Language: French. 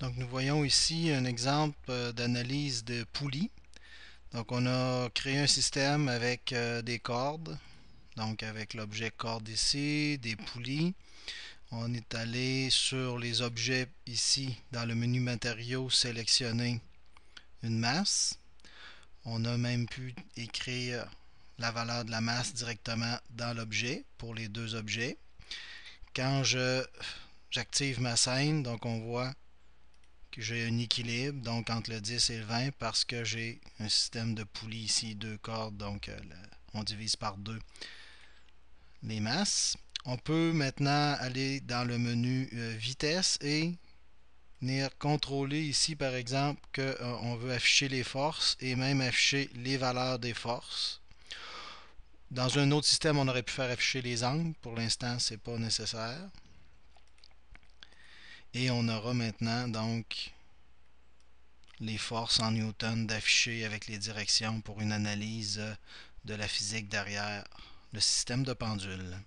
Donc nous voyons ici un exemple euh, d'analyse de poulie. Donc on a créé un système avec euh, des cordes, donc avec l'objet corde ici, des poulies. On est allé sur les objets ici dans le menu matériaux sélectionner une masse. On a même pu écrire la valeur de la masse directement dans l'objet pour les deux objets. Quand j'active ma scène, donc on voit j'ai un équilibre, donc entre le 10 et le 20, parce que j'ai un système de poulies ici, deux cordes, donc euh, on divise par deux les masses. On peut maintenant aller dans le menu euh, vitesse et venir contrôler ici par exemple qu'on euh, veut afficher les forces et même afficher les valeurs des forces. Dans un autre système, on aurait pu faire afficher les angles. Pour l'instant, ce n'est pas nécessaire. Et on aura maintenant donc les forces en Newton d'afficher avec les directions pour une analyse de la physique derrière le système de pendule.